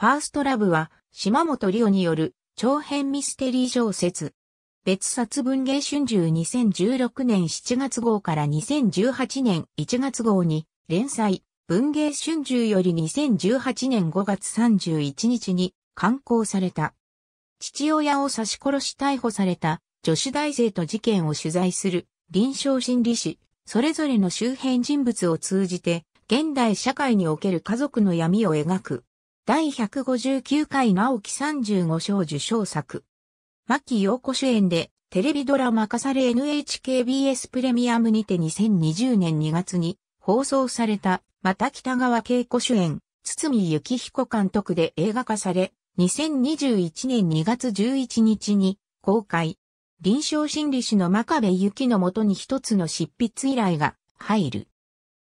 ファーストラブは、島本理央による長編ミステリー小説。別冊文芸春秋2016年7月号から2018年1月号に連載、文芸春秋より2018年5月31日に刊行された。父親を刺し殺し逮捕された女子大生と事件を取材する臨床心理士、それぞれの周辺人物を通じて、現代社会における家族の闇を描く第159回直木35賞受賞作。牧陽子主演でテレビドラマ化され NHKBS プレミアムにて2020年2月に放送された、また北川景子主演、堤幸彦監督で映画化され、2021年2月11日に公開。臨床心理士の真壁幸のもとに一つの執筆依頼が入る。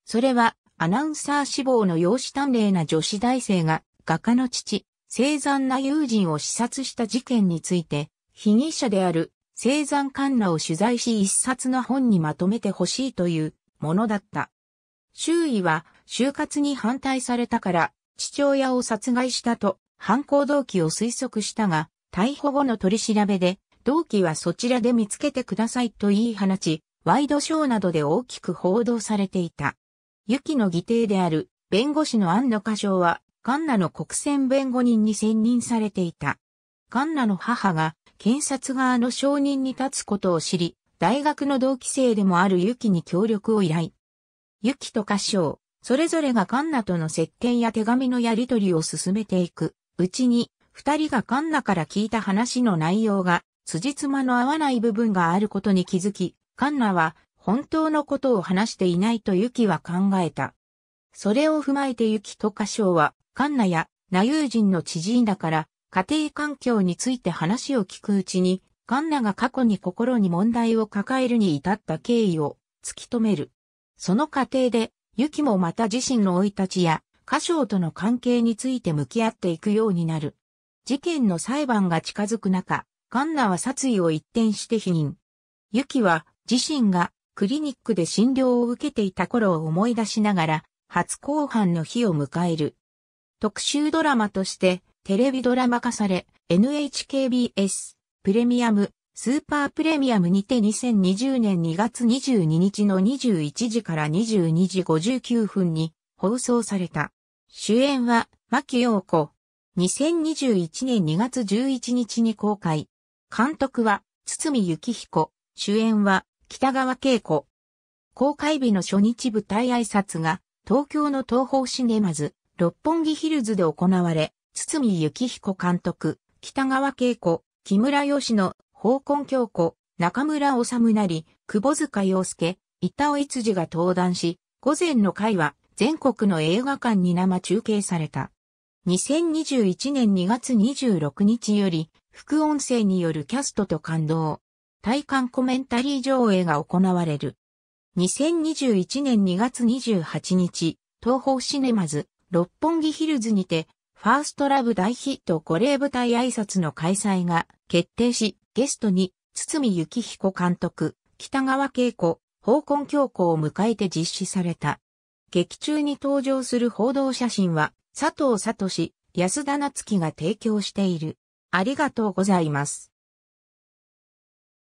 それはアナウンサー志望の容姿端麗な女子大生が画家の父、生産な友人を刺殺した事件について、被疑者である生産官らを取材し一冊の本にまとめてほしいというものだった。周囲は就活に反対されたから父親を殺害したと犯行動機を推測したが、逮捕後の取り調べで、同期はそちらで見つけてくださいと言い放ち、ワイドショーなどで大きく報道されていた。雪の議定である弁護士の安野歌唱は、カンナの国選弁護人に選任されていた。カンナの母が検察側の証人に立つことを知り、大学の同期生でもあるユキに協力を依頼。ユキとョウ、それぞれがカンナとの接見や手紙のやり取りを進めていく。うちに、二人がカンナから聞いた話の内容が、辻褄の合わない部分があることに気づき、カンナは本当のことを話していないとユキは考えた。それを踏まえてユキとョウはカンナやナユー人の知人だから、家庭環境について話を聞くうちに、カンナが過去に心に問題を抱えるに至った経緯を突き止める。その過程で、ユキもまた自身の生い立ちや、歌唱との関係について向き合っていくようになる。事件の裁判が近づく中、カンナは殺意を一転して否認。ユキは自身がクリニックで診療を受けていた頃を思い出しながら、初公判の日を迎える。特集ドラマとしてテレビドラマ化され、NHKBS プレミアムスーパープレミアムにて2020年2月22日の21時から22時59分に放送された。主演は牧陽子。2021年2月11日に公開。監督は堤幸彦。主演は北川景子。公開日の初日舞台挨拶が東京の東方シネマズ六本木ヒルズで行われ、堤幸彦監督、北川景子、木村義の、宝根京子、中村治なり、久保塚洋介、板尾一次が登壇し、午前の会は全国の映画館に生中継された。2021年2月26日より、副音声によるキャストと感動。体感コメンタリー上映が行われる。2021年2月28日、東方シネマズ、六本木ヒルズにて、ファーストラブ大ヒット五例舞台挨拶の開催が決定し、ゲストに、堤幸彦監督、北川景子、宝根教皇を迎えて実施された。劇中に登場する報道写真は、佐藤聡、安田夏樹が提供している。ありがとうございます。